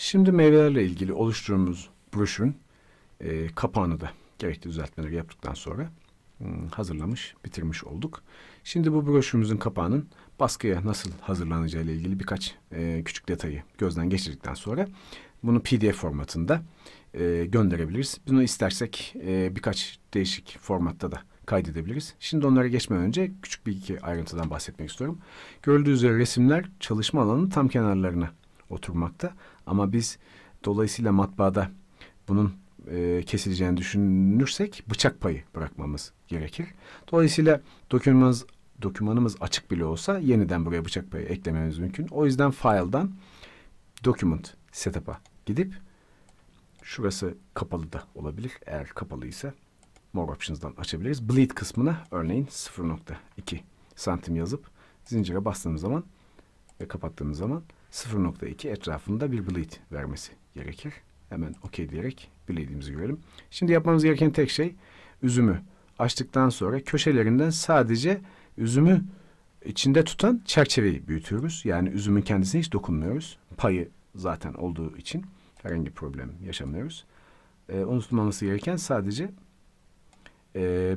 Şimdi meyvelerle ilgili oluşturduğumuz broşürün e, kapağını da gerekli düzeltmeleri yaptıktan sonra hmm, hazırlamış, bitirmiş olduk. Şimdi bu broşürümüzün kapağının baskıya nasıl hazırlanacağı ile ilgili birkaç e, küçük detayı gözden geçirdikten sonra bunu PDF formatında e, gönderebiliriz. Bunu istersek e, birkaç değişik formatta da kaydedebiliriz. Şimdi onlara geçmeden önce küçük bir iki ayrıntıdan bahsetmek istiyorum. Gördüğünüz üzere resimler çalışma alanının tam kenarlarına oturmakta. Ama biz dolayısıyla matbaada bunun e, kesileceğini düşünürsek bıçak payı bırakmamız gerekir. Dolayısıyla dokümanımız, dokümanımız açık bile olsa yeniden buraya bıçak payı eklememiz mümkün. O yüzden file'dan document setup'a gidip şurası kapalı da olabilir. Eğer kapalıysa more options'dan açabiliriz. Bleed kısmına örneğin 0.2 santim yazıp zincire bastığımız zaman ve kapattığımız zaman 0.2 etrafında bir bleed vermesi gerekir. Hemen okey diyerek bleed'imizi görelim. Şimdi yapmamız gereken tek şey üzümü açtıktan sonra köşelerinden sadece üzümü içinde tutan çerçeveyi büyütüyoruz. Yani üzümün kendisine hiç dokunmuyoruz. Payı zaten olduğu için herhangi bir problem yaşamıyoruz. Ee, unutulmaması gereken sadece e,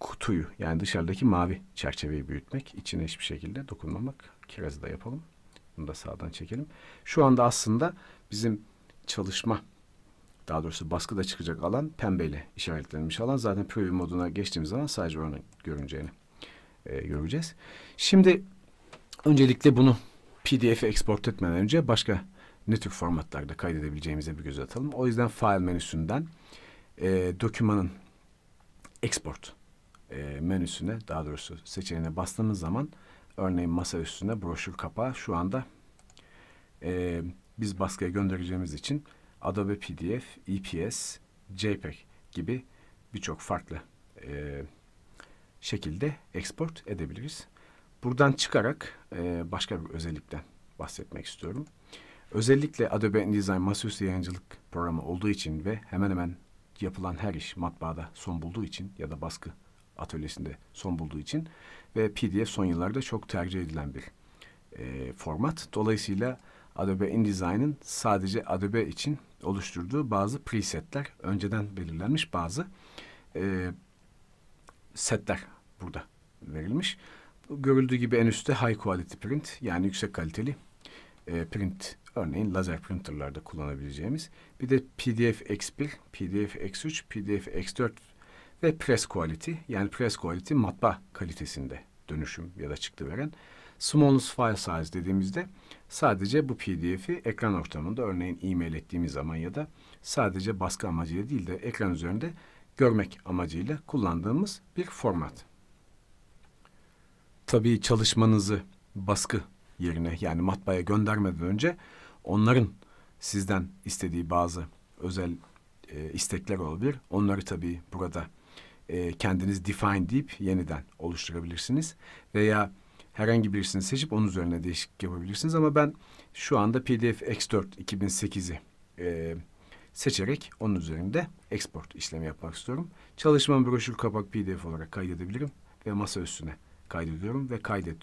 kutuyu yani dışarıdaki mavi çerçeveyi büyütmek. içine hiçbir şekilde dokunmamak. Kirazı da yapalım. Bunu da sağdan çekelim. Şu anda aslında bizim çalışma daha doğrusu baskı da çıkacak alan pembeyle işaretlenmiş alan. Zaten preview moduna geçtiğimiz zaman sadece onu görüneceğini e, göreceğiz. Şimdi öncelikle bunu PDF'e export etmeden önce başka ne tür formatlarda kaydedebileceğimize bir göz atalım. O yüzden file menüsünden e, dokümanın export e, menüsüne daha doğrusu seçeneğine bastığımız zaman Örneğin masa üstünde broşür kapağı şu anda e, biz baskıya göndereceğimiz için Adobe PDF, EPS, JPEG gibi birçok farklı e, şekilde export edebiliriz. Buradan çıkarak e, başka bir özellikten bahsetmek istiyorum. Özellikle Adobe InDesign masaüstü yayıncılık programı olduğu için ve hemen hemen yapılan her iş matbaada son bulduğu için ya da baskı atölyesinde son bulduğu için ve PDF son yıllarda çok tercih edilen bir e, format. Dolayısıyla Adobe InDesign'ın sadece Adobe için oluşturduğu bazı presetler, önceden belirlenmiş bazı e, setler burada verilmiş. Görüldüğü gibi en üstte high quality print yani yüksek kaliteli e, print örneğin lazer printerlarda kullanabileceğimiz bir de PDF X1, PDF X3, PDF X4 ve press quality yani press quality matba kalitesinde dönüşüm ya da çıktı veren. Smallest file size dediğimizde sadece bu pdf'i ekran ortamında örneğin e-mail ettiğimiz zaman ya da sadece baskı amacıyla değil de ekran üzerinde görmek amacıyla kullandığımız bir format. Tabii çalışmanızı baskı yerine yani matbaaya göndermeden önce onların sizden istediği bazı özel e, istekler olabilir. Onları tabii burada e, kendiniz define deyip yeniden oluşturabilirsiniz. Veya herhangi birisini seçip onun üzerine değişiklik yapabilirsiniz. Ama ben şu anda PDF X4 2008'i e, seçerek onun üzerinde export işlemi yapmak istiyorum. Çalışma broşür kapak PDF olarak kaydedebilirim ve masa üstüne kaydediyorum ve kaydet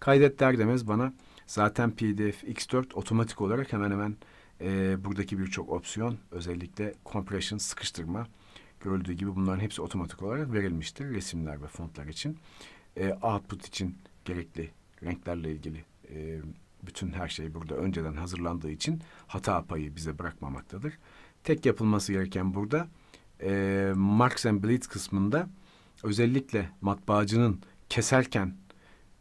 Kaydet der demez bana zaten PDF X4 otomatik olarak hemen hemen e, buradaki birçok opsiyon özellikle compression sıkıştırma Görüldüğü gibi bunların hepsi otomatik olarak verilmiştir resimler ve fontlar için. E, output için gerekli renklerle ilgili e, bütün her şey burada önceden hazırlandığı için hata payı bize bırakmamaktadır. Tek yapılması gereken burada e, Marks and Bleeds kısmında özellikle matbaacının keserken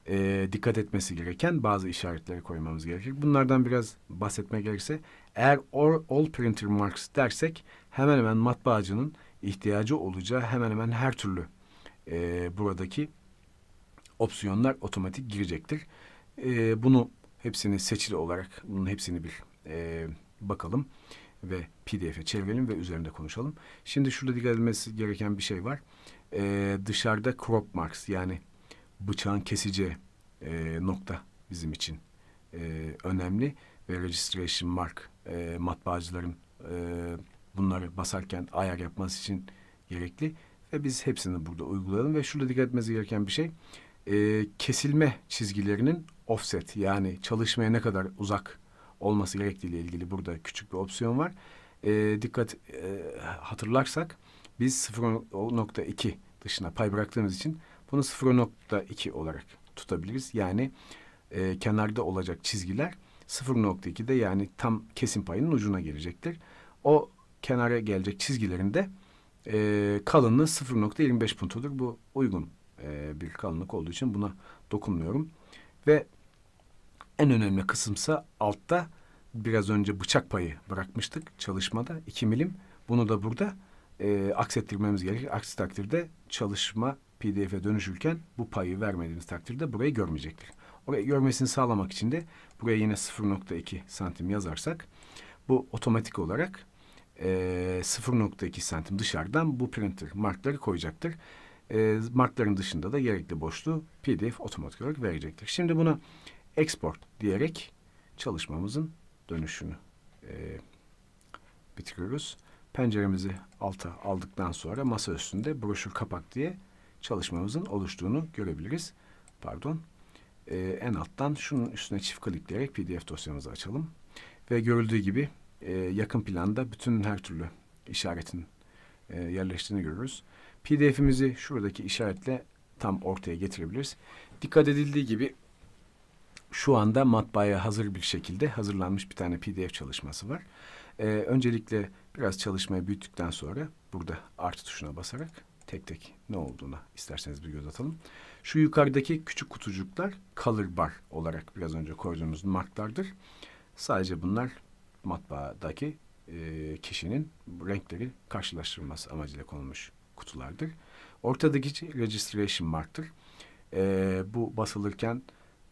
e, dikkat etmesi gereken bazı işaretleri koymamız gerekir. Bunlardan biraz bahsetmek gerekirse eğer all, all printer marks dersek hemen hemen matbaacının ihtiyacı olacağı hemen hemen her türlü e, buradaki opsiyonlar otomatik girecektir. E, bunu hepsini seçili olarak bunun hepsini bir e, bakalım ve PDF'e çevirelim ve üzerinde konuşalım. Şimdi şurada dikkat edilmesi gereken bir şey var. E, dışarıda crop marks yani bıçağın kesici e, nokta bizim için e, önemli ve registration mark e, matbaacıların e, bunları basarken ayar yapması için gerekli. Ve biz hepsini burada uygulayalım. Ve şurada dikkat etmesi gereken bir şey e, kesilme çizgilerinin offset yani çalışmaya ne kadar uzak olması gerektiğiyle ilgili burada küçük bir opsiyon var. E, dikkat e, hatırlarsak biz 0.2 dışına pay bıraktığımız için bunu 0.2 olarak tutabiliriz. Yani e, kenarda olacak çizgiler 0.2'de yani tam kesim payının ucuna gelecektir. O kenara gelecek çizgilerinde e, kalınlığı 0.25 puntodur. Bu uygun e, bir kalınlık olduğu için buna dokunmuyorum. Ve en önemli kısımsa altta biraz önce bıçak payı bırakmıştık çalışmada 2 milim. Bunu da burada e, aksettirmemiz gerekir. Aksi takdirde çalışma PDF'e dönüşürken bu payı vermediğimiz takdirde burayı görmeyecektir. Orayı görmesini sağlamak için de buraya yine 0.2 santim yazarsak bu otomatik olarak e, ee, 0.2 santim dışarıdan bu printer markları koyacaktır. E, markların dışında da gerekli boşluğu PDF otomatik olarak verecektir. Şimdi buna export diyerek çalışmamızın dönüşünü e, bitiriyoruz. Penceremizi alta aldıktan sonra masa üstünde broşür kapak diye çalışmamızın oluştuğunu görebiliriz. Pardon. E, en alttan şunun üstüne çift klikleyerek PDF dosyamızı açalım. Ve görüldüğü gibi e, yakın planda bütün her türlü işaretin e, yerleştiğini görürüz. PDF'imizi şuradaki işaretle tam ortaya getirebiliriz. Dikkat edildiği gibi şu anda matbaaya hazır bir şekilde hazırlanmış bir tane PDF çalışması var. E, öncelikle biraz çalışmayı büyüttükten sonra burada artı tuşuna basarak tek tek ne olduğuna isterseniz bir göz atalım. Şu yukarıdaki küçük kutucuklar color bar olarak biraz önce koyduğumuz marklardır. Sadece bunlar matbaadaki e, kişinin renkleri karşılaştırılması amacıyla konulmuş kutulardır. Ortadaki registration mark'tır. E, bu basılırken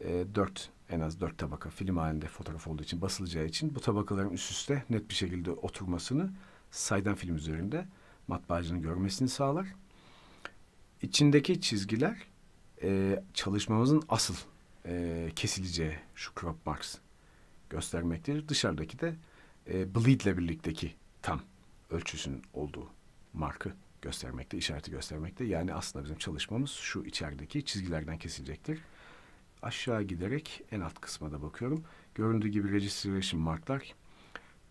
e, dört en az dört tabaka film halinde fotoğraf olduğu için basılacağı için bu tabakaların üst üste net bir şekilde oturmasını saydam film üzerinde matbaacının görmesini sağlar. İçindeki çizgiler e, çalışmamızın asıl e, kesileceği şu crop marks göstermektedir. Dışarıdaki de e, Bleed ile birlikteki tam ölçüsünün olduğu markı göstermekte, işareti göstermekte. Yani aslında bizim çalışmamız şu içerideki çizgilerden kesilecektir. Aşağı giderek en alt kısma da bakıyorum. Göründüğü gibi registration marklar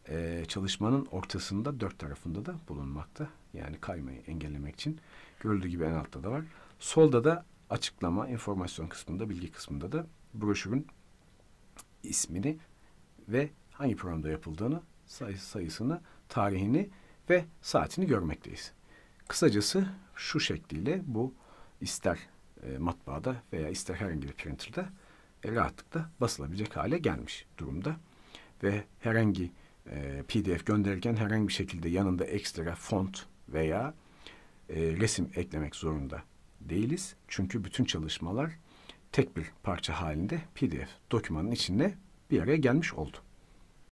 e, çalışmanın ortasında dört tarafında da bulunmakta. Yani kaymayı engellemek için. Görüldüğü gibi en altta da var. Solda da açıklama, informasyon kısmında, bilgi kısmında da broşürün ismini ve hangi programda yapıldığını, sayısı, sayısını, tarihini ve saatini görmekteyiz. Kısacası şu şekliyle bu ister e, matbaada veya ister herhangi bir printer'da e, rahatlıkla basılabilecek hale gelmiş durumda. Ve herhangi e, PDF gönderirken herhangi bir şekilde yanında ekstra font veya e, resim eklemek zorunda değiliz. Çünkü bütün çalışmalar tek bir parça halinde PDF dokümanın içinde bir araya gelmiş oldu.